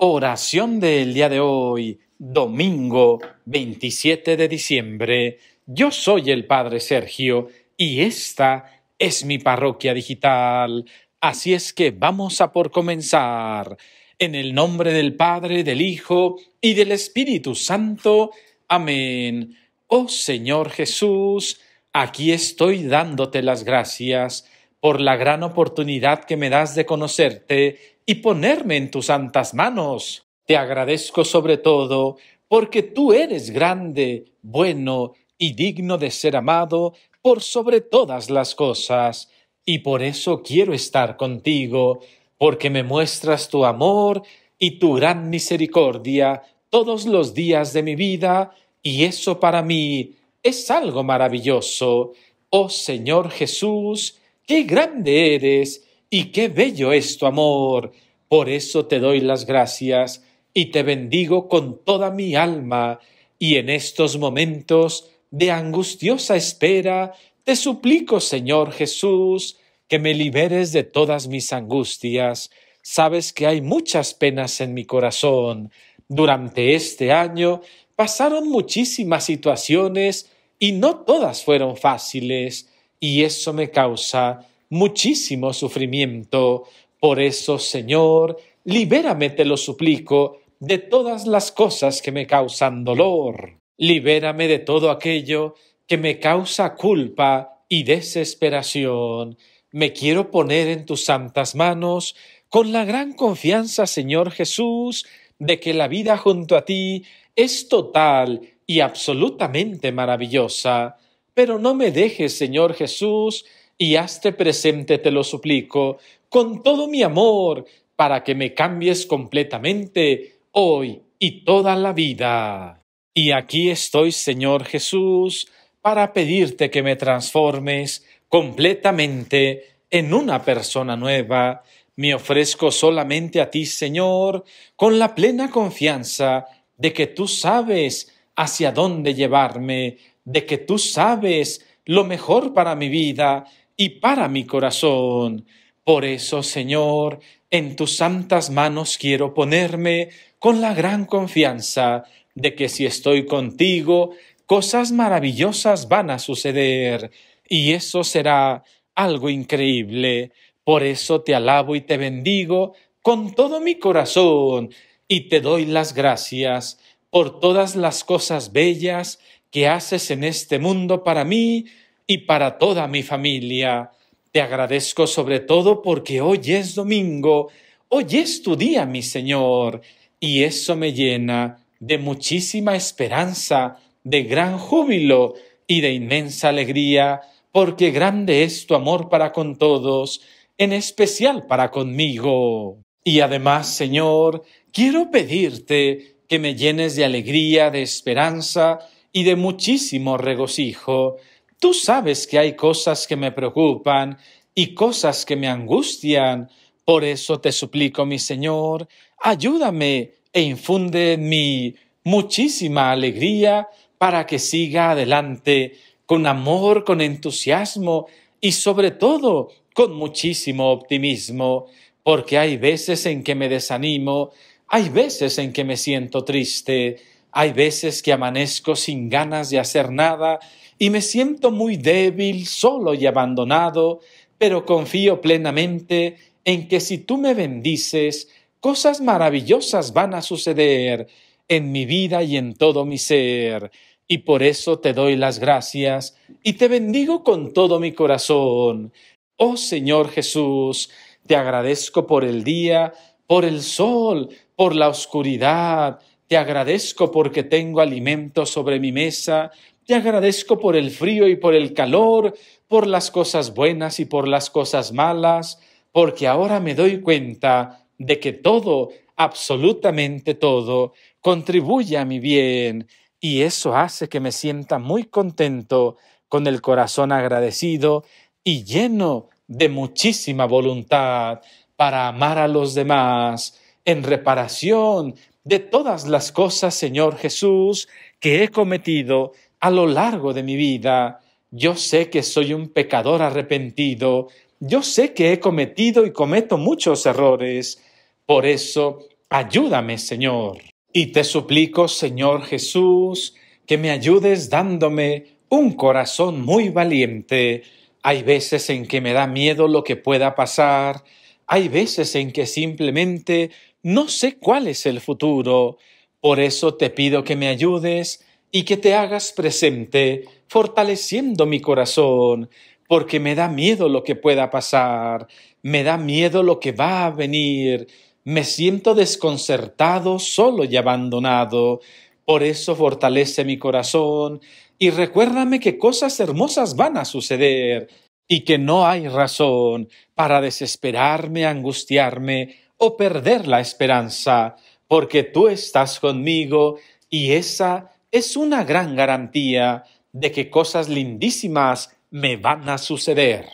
Oración del día de hoy, domingo 27 de diciembre. Yo soy el Padre Sergio y esta es mi parroquia digital. Así es que vamos a por comenzar. En el nombre del Padre, del Hijo y del Espíritu Santo. Amén. Oh Señor Jesús, aquí estoy dándote las gracias por la gran oportunidad que me das de conocerte y ponerme en tus santas manos. Te agradezco sobre todo porque tú eres grande, bueno y digno de ser amado por sobre todas las cosas, y por eso quiero estar contigo, porque me muestras tu amor y tu gran misericordia todos los días de mi vida, y eso para mí es algo maravilloso. Oh Señor Jesús, qué grande eres y qué bello es tu amor. Por eso te doy las gracias y te bendigo con toda mi alma. Y en estos momentos de angustiosa espera, te suplico, Señor Jesús, que me liberes de todas mis angustias. Sabes que hay muchas penas en mi corazón. Durante este año pasaron muchísimas situaciones y no todas fueron fáciles, y eso me causa muchísimo sufrimiento. Por eso, Señor, libérame, te lo suplico, de todas las cosas que me causan dolor. Libérame de todo aquello que me causa culpa y desesperación. Me quiero poner en tus santas manos con la gran confianza, Señor Jesús, de que la vida junto a ti es total y absolutamente maravillosa. Pero no me dejes, Señor Jesús, y hazte presente, te lo suplico, con todo mi amor, para que me cambies completamente hoy y toda la vida. Y aquí estoy, Señor Jesús, para pedirte que me transformes completamente en una persona nueva. Me ofrezco solamente a ti, Señor, con la plena confianza de que tú sabes hacia dónde llevarme, de que tú sabes lo mejor para mi vida y para mi corazón. Por eso, Señor, en tus santas manos quiero ponerme con la gran confianza de que si estoy contigo, cosas maravillosas van a suceder, y eso será algo increíble. Por eso te alabo y te bendigo con todo mi corazón, y te doy las gracias por todas las cosas bellas que haces en este mundo para mí y para toda mi familia. Te agradezco sobre todo porque hoy es domingo, hoy es tu día, mi Señor, y eso me llena de muchísima esperanza, de gran júbilo y de inmensa alegría, porque grande es tu amor para con todos, en especial para conmigo. Y además, Señor, quiero pedirte que me llenes de alegría, de esperanza y de muchísimo regocijo, Tú sabes que hay cosas que me preocupan y cosas que me angustian. Por eso te suplico, mi Señor, ayúdame e infunde en mí muchísima alegría para que siga adelante con amor, con entusiasmo y sobre todo con muchísimo optimismo, porque hay veces en que me desanimo, hay veces en que me siento triste, hay veces que amanezco sin ganas de hacer nada y me siento muy débil, solo y abandonado, pero confío plenamente en que si tú me bendices, cosas maravillosas van a suceder en mi vida y en todo mi ser. Y por eso te doy las gracias y te bendigo con todo mi corazón. Oh Señor Jesús, te agradezco por el día, por el sol, por la oscuridad, te agradezco porque tengo alimento sobre mi mesa, te agradezco por el frío y por el calor, por las cosas buenas y por las cosas malas, porque ahora me doy cuenta de que todo, absolutamente todo, contribuye a mi bien y eso hace que me sienta muy contento, con el corazón agradecido y lleno de muchísima voluntad para amar a los demás en reparación de todas las cosas, Señor Jesús, que he cometido a lo largo de mi vida. Yo sé que soy un pecador arrepentido, yo sé que he cometido y cometo muchos errores, por eso ayúdame, Señor. Y te suplico, Señor Jesús, que me ayudes dándome un corazón muy valiente. Hay veces en que me da miedo lo que pueda pasar, hay veces en que simplemente no sé cuál es el futuro. Por eso te pido que me ayudes y que te hagas presente, fortaleciendo mi corazón, porque me da miedo lo que pueda pasar, me da miedo lo que va a venir, me siento desconcertado, solo y abandonado. Por eso fortalece mi corazón y recuérdame que cosas hermosas van a suceder y que no hay razón para desesperarme, angustiarme o perder la esperanza, porque tú estás conmigo y esa es una gran garantía de que cosas lindísimas me van a suceder.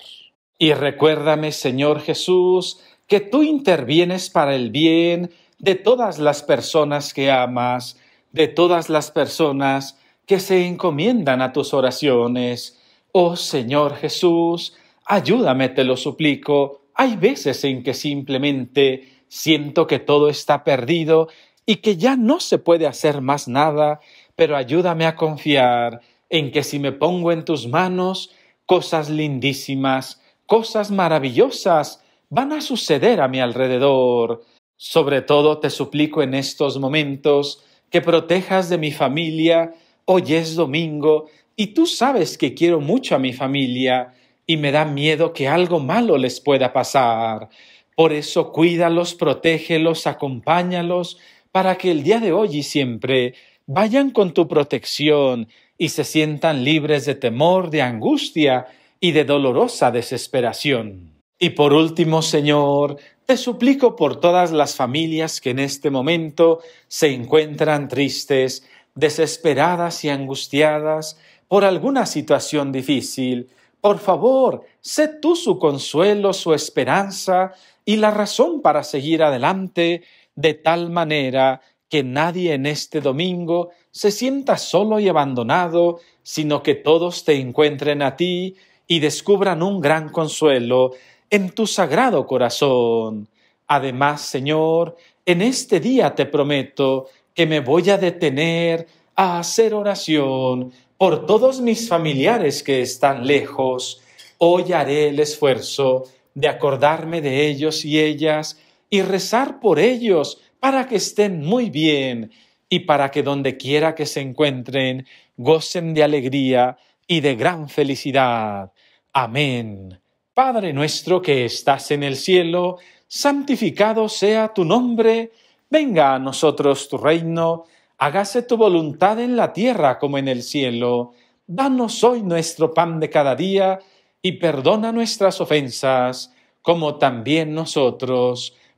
Y recuérdame, Señor Jesús, que tú intervienes para el bien de todas las personas que amas, de todas las personas que se encomiendan a tus oraciones. Oh Señor Jesús, ayúdame, te lo suplico. Hay veces en que simplemente siento que todo está perdido y que ya no se puede hacer más nada pero ayúdame a confiar en que si me pongo en tus manos, cosas lindísimas, cosas maravillosas van a suceder a mi alrededor. Sobre todo te suplico en estos momentos que protejas de mi familia. Hoy es domingo y tú sabes que quiero mucho a mi familia y me da miedo que algo malo les pueda pasar. Por eso cuídalos, protégelos, acompáñalos, para que el día de hoy y siempre vayan con tu protección y se sientan libres de temor, de angustia y de dolorosa desesperación. Y por último, Señor, te suplico por todas las familias que en este momento se encuentran tristes, desesperadas y angustiadas por alguna situación difícil. Por favor, sé tú su consuelo, su esperanza y la razón para seguir adelante de tal manera que nadie en este domingo se sienta solo y abandonado, sino que todos te encuentren a ti y descubran un gran consuelo en tu sagrado corazón. Además, Señor, en este día te prometo que me voy a detener a hacer oración por todos mis familiares que están lejos. Hoy haré el esfuerzo de acordarme de ellos y ellas y rezar por ellos para que estén muy bien y para que donde quiera que se encuentren gocen de alegría y de gran felicidad. Amén. Padre nuestro que estás en el cielo, santificado sea tu nombre, venga a nosotros tu reino, hágase tu voluntad en la tierra como en el cielo. Danos hoy nuestro pan de cada día y perdona nuestras ofensas, como también nosotros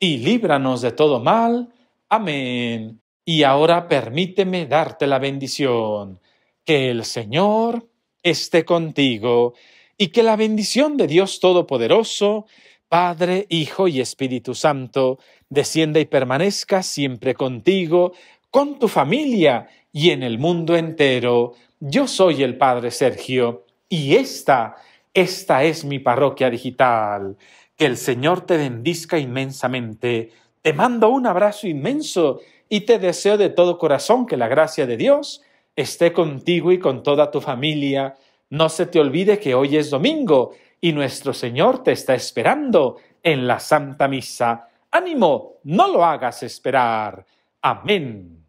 y líbranos de todo mal. Amén. Y ahora permíteme darte la bendición. Que el Señor esté contigo y que la bendición de Dios Todopoderoso, Padre, Hijo y Espíritu Santo, descienda y permanezca siempre contigo, con tu familia y en el mundo entero. Yo soy el Padre Sergio y esta, esta es mi parroquia digital. Que el Señor te bendizca inmensamente. Te mando un abrazo inmenso y te deseo de todo corazón que la gracia de Dios esté contigo y con toda tu familia. No se te olvide que hoy es domingo y nuestro Señor te está esperando en la Santa Misa. Ánimo, no lo hagas esperar. Amén.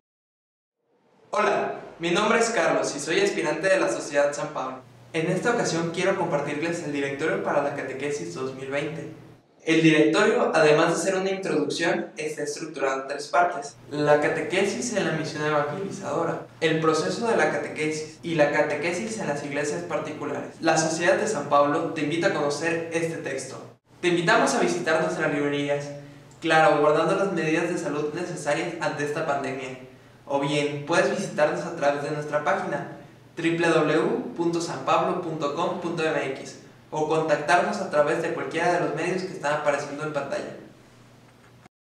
Hola, mi nombre es Carlos y soy aspirante de la Sociedad San Pablo. En esta ocasión quiero compartirles el directorio para la catequesis 2020. El directorio, además de ser una introducción, está estructurado en tres partes. La catequesis en la misión evangelizadora, el proceso de la catequesis y la catequesis en las iglesias particulares. La Sociedad de San Pablo te invita a conocer este texto. Te invitamos a visitar nuestras librerías, claro, guardando las medidas de salud necesarias ante esta pandemia. O bien, puedes visitarnos a través de nuestra página www.sanpablo.com.mx o contactarnos a través de cualquiera de los medios que están apareciendo en pantalla.